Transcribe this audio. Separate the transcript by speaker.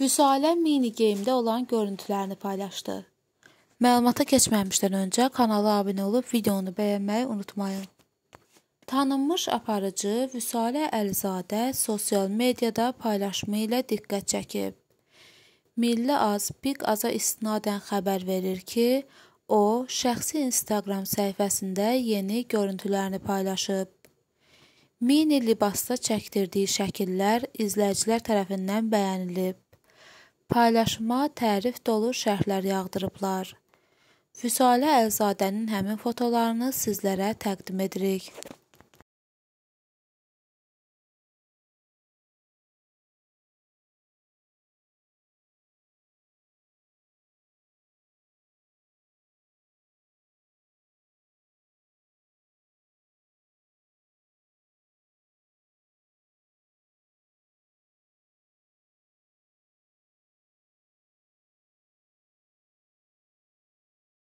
Speaker 1: Vüsalən mini geyimdə olan görüntülərini paylaşdı. Məlumata keçməmişdən öncə kanala abunə olub videonu bəyənməyi unutmayın. Tanınmış aparıcı Vüsalə Əlizadə sosial mediada paylaşımı ilə diqqət çəkib. Milli Az Big Aza istinadən xəbər verir ki, o şəxsi Instagram səhifəsində yeni görüntülərini paylaşıb. Mini libasda çəkdirdiyi şəkillər izləyicilər tərəfindən bəyənilib. Paylaşıma tərif dolu şərhlər yağdırıblar. Vüsalə Əlzadənin həmin fotolarını sizlərə təqdim edirik.